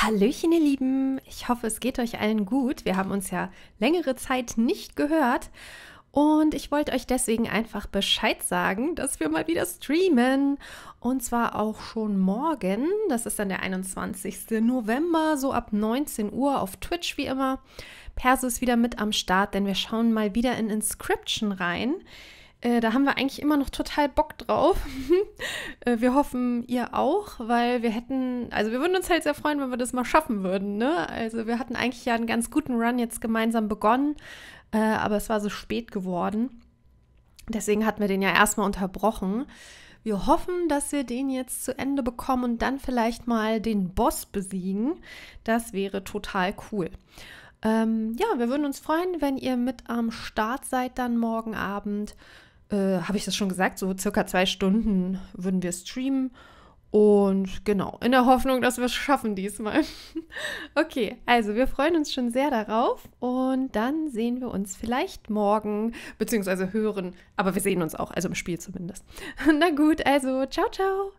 Hallöchen, ihr Lieben. Ich hoffe, es geht euch allen gut. Wir haben uns ja längere Zeit nicht gehört. Und ich wollte euch deswegen einfach Bescheid sagen, dass wir mal wieder streamen. Und zwar auch schon morgen. Das ist dann der 21. November, so ab 19 Uhr auf Twitch wie immer. Perso ist wieder mit am Start, denn wir schauen mal wieder in Inscription rein. Äh, da haben wir eigentlich immer noch total Bock drauf. Äh, wir hoffen, ihr auch, weil wir hätten, also wir würden uns halt sehr freuen, wenn wir das mal schaffen würden. Ne? Also wir hatten eigentlich ja einen ganz guten Run jetzt gemeinsam begonnen, äh, aber es war so spät geworden. Deswegen hatten wir den ja erstmal unterbrochen. Wir hoffen, dass wir den jetzt zu Ende bekommen und dann vielleicht mal den Boss besiegen. Das wäre total cool. Ähm, ja, wir würden uns freuen, wenn ihr mit am Start seid dann morgen Abend. Äh, habe ich das schon gesagt, so circa zwei Stunden würden wir streamen. Und genau, in der Hoffnung, dass wir es schaffen diesmal. Okay, also wir freuen uns schon sehr darauf und dann sehen wir uns vielleicht morgen, beziehungsweise hören, aber wir sehen uns auch, also im Spiel zumindest. Na gut, also ciao, ciao.